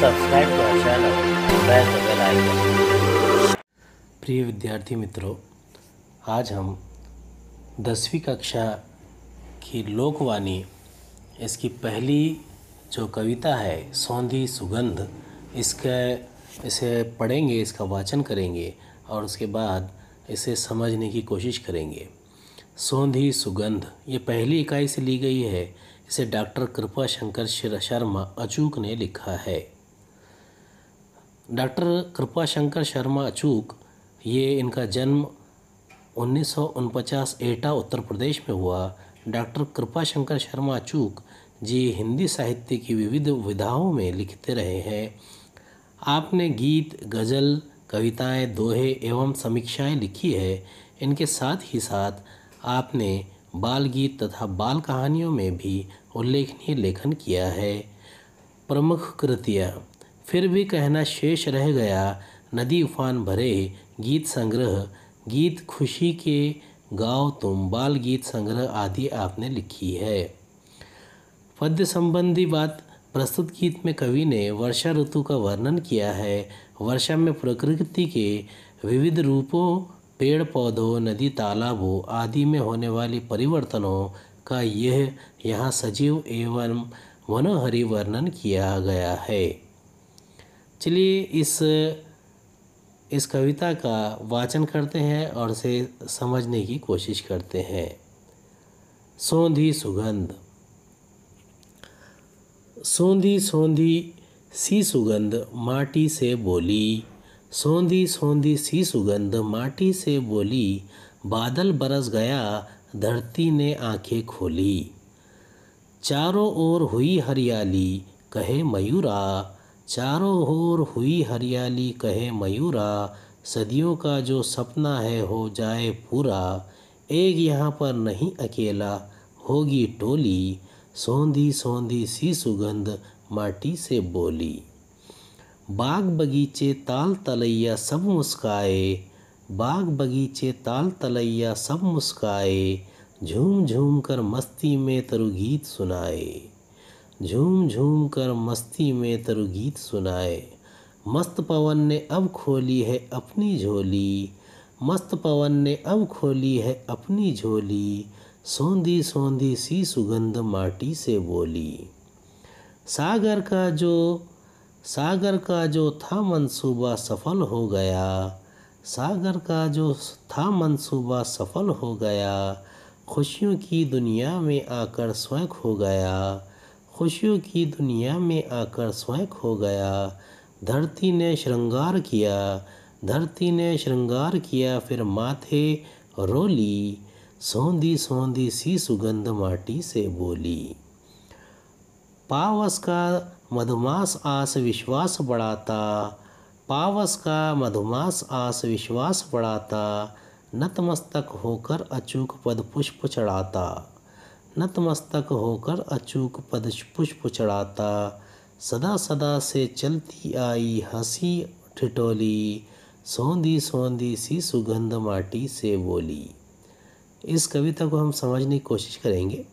subscribe to our channel press the bell icon प्रिय विद्यार्थी मित्रों आज हम दसवीं कक्षा की लोकवाणी इसकी पहली जो कविता है सौंधी सुगंध इसका इसे पढ़ेंगे इसका वाचन करेंगे और उसके बाद इसे समझने की कोशिश करेंगे सौंधी सुगंध ये पहली इकाई से ली गई है इसे डॉक्टर कृपा शंकर शर्मा अचूक ने लिखा है डॉक्टर कृपाशंकर शर्मा अचूक ये इनका जन्म उन्नीस एटा उत्तर प्रदेश में हुआ डॉक्टर कृपाशंकर शर्मा अचूक जी हिंदी साहित्य की विविध विधाओं में लिखते रहे हैं आपने गीत गज़ल कविताएं दोहे एवं समीक्षाएं लिखी है इनके साथ ही साथ आपने बाल गीत तथा बाल कहानियों में भी उल्लेखनीय लेखन किया है प्रमुख कृतियाँ फिर भी कहना शेष रह गया नदी उफान भरे गीत संग्रह गीत खुशी के गाँव तुम बाल गीत संग्रह आदि आपने लिखी है पद्य संबंधी बात प्रस्तुत गीत में कवि ने वर्षा ऋतु का वर्णन किया है वर्षा में प्रकृति के विविध रूपों पेड़ पौधों नदी तालाबों आदि में होने वाली परिवर्तनों का यह यहाँ सजीव एवं मनोहरी वर्णन किया गया है चलिए इस इस कविता का वाचन करते हैं और इसे समझने की कोशिश करते हैं सौंधी सुगंध सौंधी सौंधी सी सुगंध माटी से बोली सौंधी सौंधी सी सुगंध माटी से बोली बादल बरस गया धरती ने आंखें खोली चारों ओर हुई हरियाली कहे मयूरा चारों ओर हुई हरियाली कहे मयूरा सदियों का जो सपना है हो जाए पूरा एक यहाँ पर नहीं अकेला होगी टोली सौंधी सौंधी सी सुगंध माटी से बोली बाग बगीचे ताल तलैया सब मुस्काए बाग बगीचे ताल तलैया सब मुस्काए झूम झूम कर मस्ती में तरु गीत सुनाए झूम झूम कर मस्ती में तरुगीत सुनाए मस्त पवन ने अब खोली है अपनी झोली मस्त पवन ने अब खोली है अपनी झोली सौंधी सौंधी सी सुगंध माटी से बोली सागर का जो सागर का जो था मंसूबा सफल हो गया सागर का जो था मंसूबा सफल हो गया खुशियों की दुनिया में आकर स्वयं हो गया खुशियों की दुनिया में आकर स्वयं खो गया धरती ने श्रृंगार किया धरती ने श्रृंगार किया फिर माथे रोली सौंधी सौंधी सी सुगंध माटी से बोली पावस का मधुमास आस विश्वास बढ़ाता पावस का मधुमास आस विश्वास बढ़ाता नतमस्तक होकर अचूक पद पुष्प चढ़ाता नतमस्तक होकर अचूक पद पुष्प चढ़ाता सदा सदा से चलती आई हंसी ठिठोली सौंधी सौंधी सी सुगंध माटी से बोली इस कविता को हम समझने की कोशिश करेंगे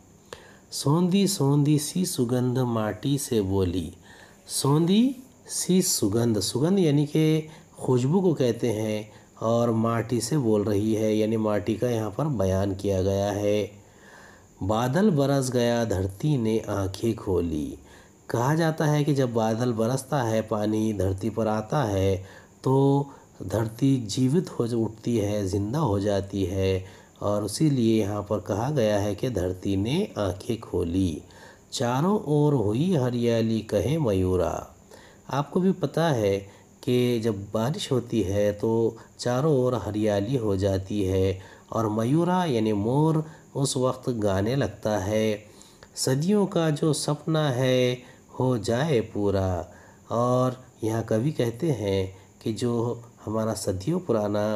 सौंधी सौंधी सी सुगंध माटी से बोली सौंधी सी सुगंध सुगंध यानी कि खुशबू को कहते हैं और माटी से बोल रही है यानी माटी का यहाँ पर बयान किया गया है बादल बरस गया धरती ने आंखें खोली कहा जाता है कि जब बादल बरसता है पानी धरती पर आता है तो धरती जीवित हो उठती है ज़िंदा हो जाती है और उसीलिए यहाँ पर कहा गया है कि धरती ने आंखें खोली चारों ओर हुई हरियाली कहे मयूरा आपको भी पता है कि जब बारिश होती है तो चारों ओर हरियाली हो जाती है और मयूरा यानी मोर उस वक्त गाने लगता है सदियों का जो सपना है हो जाए पूरा और यहाँ कवि कहते हैं कि जो हमारा सदियों पुराना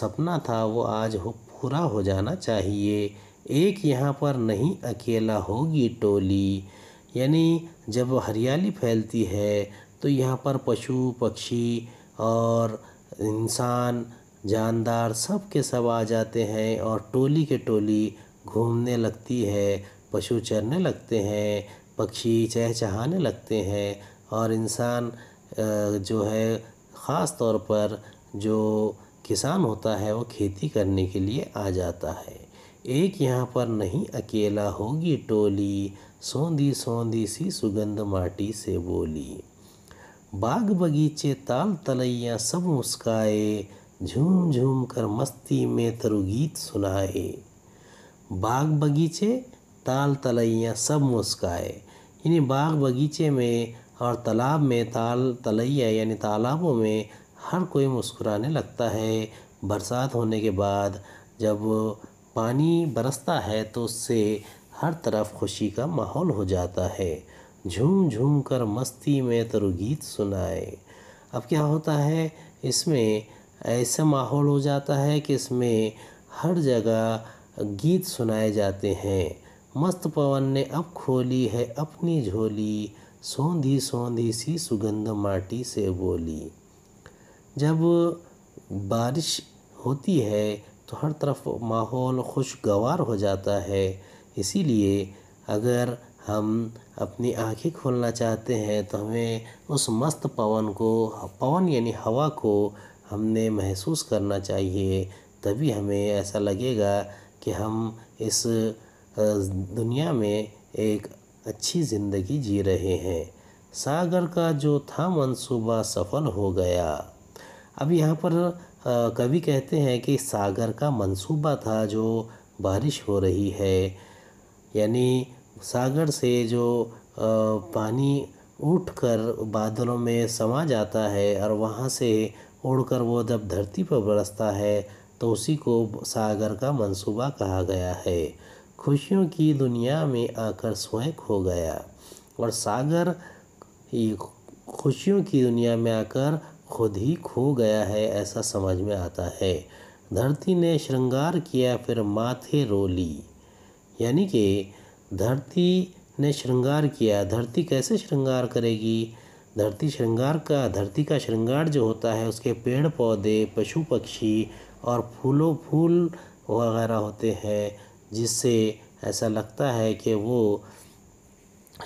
सपना था वो आज हो पूरा हो जाना चाहिए एक यहाँ पर नहीं अकेला होगी टोली यानी जब हरियाली फैलती है तो यहाँ पर पशु पक्षी और इंसान जानदार सब के सब आ जाते हैं और टोली के टोली घूमने लगती है पशु चरने लगते हैं पक्षी चहचहाने लगते हैं और इंसान जो है ख़ास तौर पर जो किसान होता है वो खेती करने के लिए आ जाता है एक यहाँ पर नहीं अकेला होगी टोली सौंधी सौंधी सी सुगंध माटी से बोली बाग बगीचे ताल तलैया सब मुस्काए झूम झूम कर मस्ती में तरुगीत सुनाए बाग बगीचे ताल तलैया सब मुस्काए यानी बाग बगीचे में और तालाब में ताल तलैया यानी तालाबों में हर कोई मुस्कुराने लगता है बरसात होने के बाद जब पानी बरसता है तो उससे हर तरफ खुशी का माहौल हो जाता है झूम झूम कर मस्ती में तरुगीत सुनाए अब क्या होता है इसमें ऐसा माहौल हो जाता है कि इसमें हर जगह गीत सुनाए जाते हैं मस्त पवन ने अब खोली है अपनी झोली सौंधी सौंधी सी सुगंध माटी से बोली जब बारिश होती है तो हर तरफ माहौल खुशगवार हो जाता है इसीलिए अगर हम अपनी आंखें खोलना चाहते हैं तो हमें उस मस्त पवन को पवन यानी हवा को हमने महसूस करना चाहिए तभी हमें ऐसा लगेगा कि हम इस दुनिया में एक अच्छी ज़िंदगी जी रहे हैं सागर का जो था मंसूबा सफल हो गया अब यहाँ पर कवि कहते हैं कि सागर का मंसूबा था जो बारिश हो रही है यानी सागर से जो पानी उठकर बादलों में समा जाता है और वहाँ से उड़कर वो जब धरती पर बरसता है तो उसी को सागर का मंसूबा कहा गया है खुशियों की दुनिया में आकर स्वयं खो गया और सागर खुशियों की दुनिया में आकर खुद ही खो गया है ऐसा समझ में आता है धरती ने श्रृंगार किया फिर माथे रोली यानी कि धरती ने श्रृंगार किया धरती कैसे श्रृंगार करेगी धरती श्रृंगार का धरती का श्रृंगार जो होता है उसके पेड़ पौधे पशु पक्षी और फूलों फूल वगैरह होते हैं जिससे ऐसा लगता है कि वो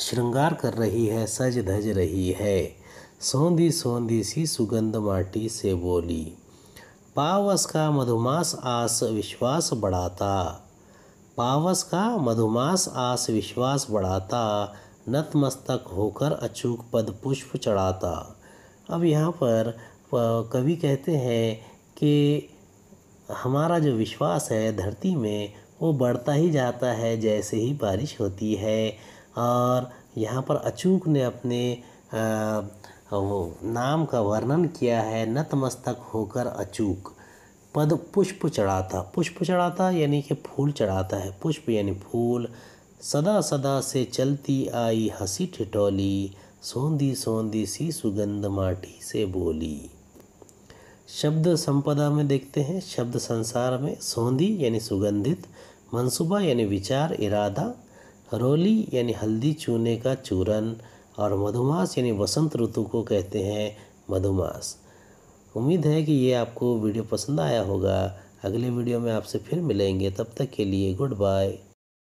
श्रृंगार कर रही है सज धज रही है सौंधी सौंधी सी सुगंध माटी से बोली पावस का मधुमास आस विश्वास बढ़ाता पावस का मधुमास आस विश्वास बढ़ाता नतमस्तक होकर अचूक पद पुष्प चढ़ाता अब यहाँ पर कवि कहते हैं कि हमारा जो विश्वास है धरती में वो बढ़ता ही जाता है जैसे ही बारिश होती है और यहाँ पर अचूक ने अपने नाम का वर्णन किया है नतमस्तक होकर अचूक पद पुष्प चढ़ाता पुष्प चढ़ाता यानी कि फूल चढ़ाता है पुष्प यानी फूल सदा सदा से चलती आई हंसी ठिठोली सोंधी सोंधी सी सुगंध माटी से बोली शब्द संपदा में देखते हैं शब्द संसार में सोंधी यानी सुगंधित मंसूबा यानी विचार इरादा रोली यानी हल्दी चूने का चूरन और मधुमास यानी वसंत ऋतु को कहते हैं मधुमास उम्मीद है कि ये आपको वीडियो पसंद आया होगा अगले वीडियो में आपसे फिर मिलेंगे तब तक के लिए गुड बाय